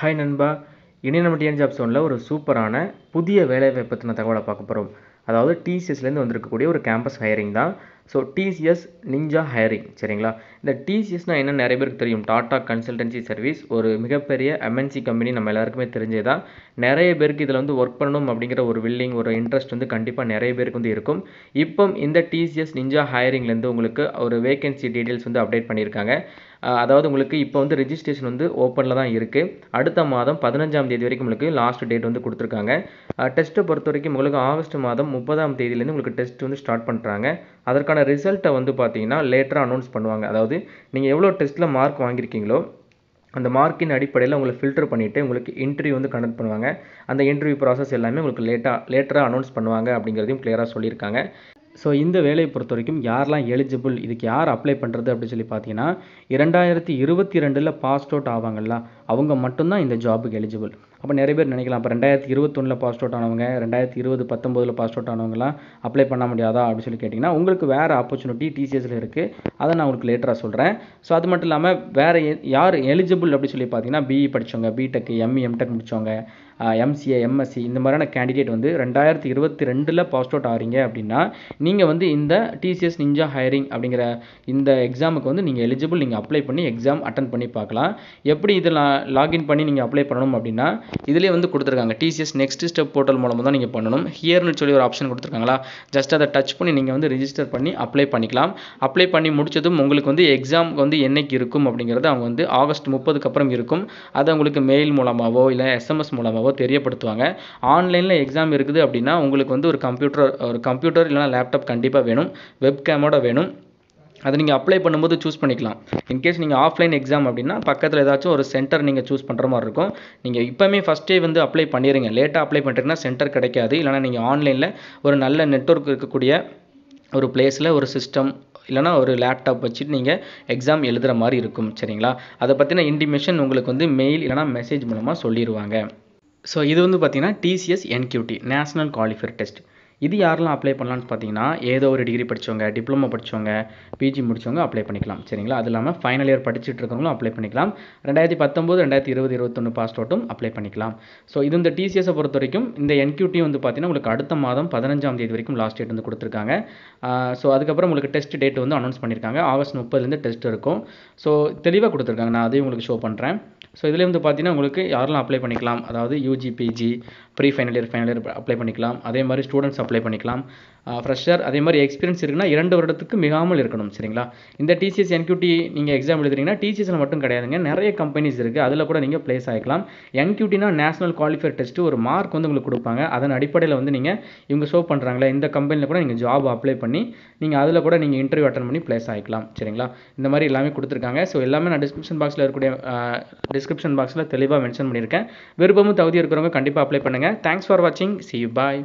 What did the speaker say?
hi நண்பா இனி நம்ம டிஎன் ஜாப் சோனில் ஒரு சூப்பரான புதிய வேலைவாய்ப்பு பற்றின தகவலை பார்க்க போகிறோம் அதாவது டிசிஎஸ்லேருந்து வந்திருக்கக்கூடிய ஒரு கேம்பஸ் ஹையரிங் தான் ஸோ டிசிஎஸ் நிஞ்சா ஹையரிங் சரிங்களா இந்த டிசிஎஸ்னால் என்ன நிறைய பேருக்கு தெரியும் டாடா கன்சல்டன்சி சர்வீஸ் ஒரு மிகப்பெரிய எம்என்சி கம்பெனி நம்ம எல்லாருக்குமே தெரிஞ்சே தான் நிறைய பேருக்கு இதில் வந்து ஒர்க் பண்ணணும் அப்படிங்கிற ஒரு வில்லிங் ஒரு இன்ட்ரெஸ்ட் வந்து கண்டிப்பாக நிறைய பேருக்கு வந்து இருக்கும் இப்போ இந்த டிசிஎஸ் நிஞ்சா ஹையரிங்லேருந்து உங்களுக்கு ஒரு வேகன்சி டீட்டெயில்ஸ் வந்து அப்டேட் பண்ணியிருக்காங்க அதாவது உங்களுக்கு இப்போ வந்து ரிஜிஸ்ட்ரேஷன் வந்து ஓப்பனில் தான் இருக்குது அடுத்த மாதம் பதினஞ்சாம் தேதி வரைக்கும் உங்களுக்கு லாஸ்ட் டேட் வந்து கொடுத்துருக்காங்க டெஸ்ட்டை பொறுத்த வரைக்கும் உங்களுக்கு ஆகஸ்ட் மாதம் முப்பதாம் தேதியிலேருந்து உங்களுக்கு டெஸ்ட் வந்து ஸ்டார்ட் பண்ணுறாங்க அதற்கான அதுக்கான ரிசல்ட்டை வந்து பார்த்தீங்கன்னா லேட்டராக அனௌன்ஸ் பண்ணுவாங்க அதாவது நீங்கள் எவ்வளோ டெஸ்ட்டில் மார்க் வாங்கியிருக்கீங்களோ அந்த மார்க்கின் அடிப்படையில் உங்களை ஃபில்டர் பண்ணிவிட்டு உங்களுக்கு இன்டர்வியூ வந்து கண்டக்ட் பண்ணுவாங்க அந்த இன்டர்வியூ ப்ராசஸ் எல்லாமே உங்களுக்கு லேட்டாக லேட்டராக அனௌன்ஸ் பண்ணுவாங்க அப்படிங்கிறதையும் கிளியராக சொல்லியிருக்காங்க ஸோ இந்த வேலையை பொறுத்த வரைக்கும் யாரெலாம் எலிஜிபிள் இதுக்கு யார் அப்ளை பண்ணுறது அப்படின்னு சொல்லி பார்த்தீங்கன்னா இரண்டாயிரத்தி இருபத்தி ரெண்டில் பாஸ் அவுட் ஆவாங்கள்ல அவங்க மட்டும்தான் இந்த ஜாபுக்கு எலிஜிபிள் அப்போ நிறைய பேர் நினைக்கலாம் இப்போ ரெண்டாயிரத்தி இருபத்தொன்னில் பாஸ் அவுட் ஆனவங்க ரெண்டாயிரத்தி இருபது பத்தொம்போதில் பாஸ் அவுட் ஆனவங்களாம் அப்ளை பண்ண முடியாதா அப்படின்னு சொல்லி கேட்டிங்கன்னா உங்களுக்கு வேறு ஆப்பர்ச்சுனிட்டி டிசிஎஸில் இருக்குது அதை நான் உங்களுக்கு லேட்டராக சொல்கிறேன் ஸோ அது மட்டும் இல்லாமல் வேறு யார் எலிஜிபிள் அப்படின்னு சொல்லி பார்த்தீங்கன்னா பிஇ e படித்தவங்க பிடெக் எம்இ எம்டெக் e, முடித்தவங்க எம்சிஏ எம்எஸ்சி இந்த மாதிரியான கேண்டிடேட் வந்து ரெண்டாயிரத்தி இருபத்தி ரெண்டில் பாஸ் அவுட் ஆகிறீங்க அப்படின்னா நீங்கள் வந்து இந்த டிசிஎஸ் நிஞ்சா ஹையரிங் அப்படிங்கிற இந்த எக்ஸாமுக்கு வந்து நீங்கள் எலிஜிபிள் நீங்கள் அப்ளை பண்ணி எக்ஸாம் அட்டன் பண்ணி பார்க்கலாம் எப்படி இதில் லாகின் பண்ணி நீங்கள் அப்ளை பண்ணணும் அப்படின்னா இதிலே வந்து கொடுத்துருக்காங்க டிசிஎஸ் நெக்ஸ்ட் ஸ்டெப் போர்ட்டல் மூலமாக தான் நீங்கள் பண்ணணும் ஹியர்னு சொல்லி ஒரு ஆப்ஷன் கொடுத்துருக்காங்களா ஜஸ்ட் அதை டச் பண்ணி நீங்கள் வந்து ரிஜிஸ்டர் பண்ணி அப்ளை பண்ணிக்கலாம் அப்ளை பண்ணி முடிச்சதும் உங்களுக்கு வந்து எக்ஸாம் வந்து என்னைக்கு இருக்கும் அப்படிங்கிறது அவங்க வந்து ஆகஸ்ட் முப்பதுக்கு அப்புறம் இருக்கும் அது உங்களுக்கு மெயில் மூலமாகவோ இல்லை எஸ்எம்எஸ் மூலமாகவோ மூலமாகவோ தெரியப்படுத்துவாங்க ஆன்லைனில் எக்ஸாம் இருக்குது அப்படின்னா உங்களுக்கு வந்து ஒரு கம்ப்யூட்டர் ஒரு கம்ப்யூட்டர் இல்லைனா லேப்டாப் கண்டிப்பாக வேணும் வெப்கேமோட வேணும் அதை நீங்கள் அப்ளை பண்ணும்போது சூஸ் பண்ணிக்கலாம் இன்கேஸ் நீங்கள் ஆஃப்லைன் எக்ஸாம் அப்படின்னா பக்கத்தில் ஏதாச்சும் ஒரு சென்டர் நீங்கள் சூஸ் பண்ணுற மாதிரி இருக்கும் நீங்கள் இப்போமே ஃபஸ்ட்டே வந்து அப்ளை பண்ணிடுங்க லேட்டாக அப்ளை பண்ணுறீங்கன்னா சென்டர் கிடைக்காது இல்லைனா நீங்கள் ஆன்லைனில் ஒரு நல்ல நெட்ஒர்க் இருக்கக்கூடிய ஒரு பிளேஸில் ஒரு சிஸ்டம் இல்லைனா ஒரு லேப்டாப் வச்சுட்டு நீங்கள் எக்ஸாம் எழுதுகிற மாதிரி இருக்கும் சரிங்களா அதை பற்றின இன்டிமேஷன் உங்களுக்கு வந்து மெயில் இல்லைனா மெசேஜ் மூலமாக சொல்லிடுவாங்க ஸோ இது வந்து பார்த்திங்கன்னா TCS NQT national qualifier test இது யாரெல்லாம் அப்ளை பண்ணலான்னு பார்த்தீங்கன்னா ஏதோ ஒரு டிகிரி படித்தவங்க டிப்ளமோ படித்தவங்க பிஜி முடித்தவங்க அப்ளை பண்ணிக்கலாம் சரிங்களா அது இல்லாமல் ஃபைனல் இயர் படிச்சுட்டு இருக்கவங்களும் அப்ளை பண்ணிக்கலாம் ரெண்டாயிரத்தி பத்தொம்போது ரெண்டாயிரத்தி இருபது இருபத்தொன்று பாஸ் அவுட்டும் அப்ளை பண்ணிக்கலாம் ஸோ இது இந்த டிசிஎஸை பொறுத்த வரைக்கும் இந்த என்கியூடி வந்து பார்த்தீங்கன்னா உங்களுக்கு அடுத்த மாதம் பதினஞ்சாம் தேதி வரைக்கும் லாஸ்ட் டேட் வந்து கொடுத்துருக்காங்க ஸோ அதுக்கப்புறம் உங்களுக்கு டெஸ்ட் டேட் வந்து அனௌன்ஸ் பண்ணியிருக்காங்க ஆகஸ்ட் முப்பதுலேருந்து டெஸ்ட் இருக்கும் ஸோ தெளிவாக கொடுத்துருக்காங்க நான் அதையும் உங்களுக்கு ஷோ பண்ணுறேன் ஸோ இதில் வந்து பார்த்தீங்கன்னா உங்களுக்கு யாரெல்லாம் அப்ளை பண்ணிக்கலாம் அதாவது UG PG pre final year final year apply பண்ணிக்கலாம் அதே மாதிரி ஸ்டூடெண்ட்ஸ் அப்ளை பண்ணிக்கலாம் ஃப்ரெஷர் அதே மாதிரி எக்ஸ்பீரியன்ஸ் இருக்குன்னா இரண்டு வருடத்துக்கு மிகாமல் இருக்கணும் சரிங்களா இந்த டிசிஎஸ் என்கியூடி நீங்கள் எக்ஸாம் எழுதுறீங்கன்னா டிசிஎஸில் மட்டும் கிடையாதுங்க நிறைய கம்பெனிஸ் இருக்குது அதில் கூட நீங்கள் ப்ளேஸ் ஆகிக்கலாம் என்கியூட்டினா நேஷனல் குவாலிஃபயர் டெஸ்ட்டு ஒரு மார்க் வந்து உங்களுக்கு கொடுப்பாங்க அதன் அடிப்படையில் வந்து நீங்கள் இவங்க ஷோ பண்ணுறாங்களே இந்த கம்பெனியில் கூட நீங்கள் ஜாப் அப்ளை பண்ணி நீங்கள் அதில் கூட நீங்கள் இன்டர்வியூ அட்டன் பண்ணி ப்ளேஸ் ஆகிக்கலாம் சரிங்களா இந்த மாதிரி எல்லாமே கொடுத்துருக்காங்க ஸோ எல்லாமே நான் டிஸ்கிரிப்ஷன் பாக்ஸில் இருக்கக்கூடிய டிஸ்க் டிஸ்கிரிப்ஷன் பாக்ஸில் தெளிவாக மென்ஷன் பண்ணியிருக்கேன் விருப்பமும் தகுதி இருக்கிறவங்க கண்டிப்பாக அப்ளை பண்ணுங்கள் தேங்க்ஸ் ஃபார் வாட்சிங் சி யூ பாய்